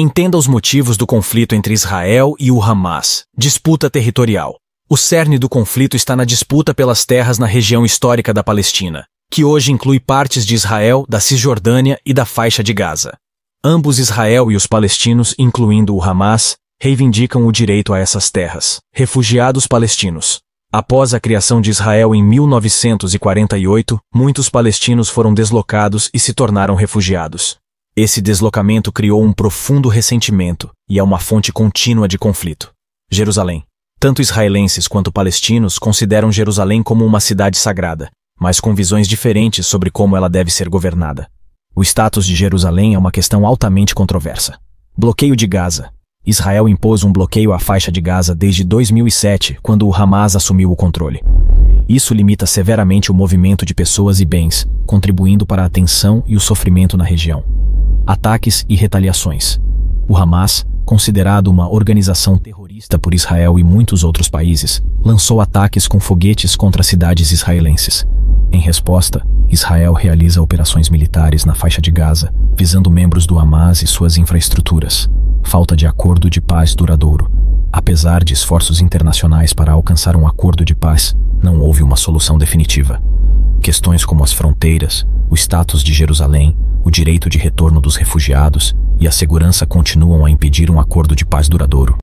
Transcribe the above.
Entenda os motivos do conflito entre Israel e o Hamas. Disputa territorial. O cerne do conflito está na disputa pelas terras na região histórica da Palestina, que hoje inclui partes de Israel, da Cisjordânia e da faixa de Gaza. Ambos Israel e os palestinos, incluindo o Hamas, reivindicam o direito a essas terras. Refugiados palestinos. Após a criação de Israel em 1948, muitos palestinos foram deslocados e se tornaram refugiados. Esse deslocamento criou um profundo ressentimento e é uma fonte contínua de conflito. Jerusalém. Tanto israelenses quanto palestinos consideram Jerusalém como uma cidade sagrada, mas com visões diferentes sobre como ela deve ser governada. O status de Jerusalém é uma questão altamente controversa. Bloqueio de Gaza. Israel impôs um bloqueio à faixa de Gaza desde 2007, quando o Hamas assumiu o controle. Isso limita severamente o movimento de pessoas e bens, contribuindo para a tensão e o sofrimento na região ataques e retaliações. O Hamas, considerado uma organização terrorista por Israel e muitos outros países, lançou ataques com foguetes contra cidades israelenses. Em resposta, Israel realiza operações militares na faixa de Gaza, visando membros do Hamas e suas infraestruturas. Falta de acordo de paz duradouro. Apesar de esforços internacionais para alcançar um acordo de paz, não houve uma solução definitiva. Questões como as fronteiras, o status de Jerusalém o direito de retorno dos refugiados e a segurança continuam a impedir um acordo de paz duradouro.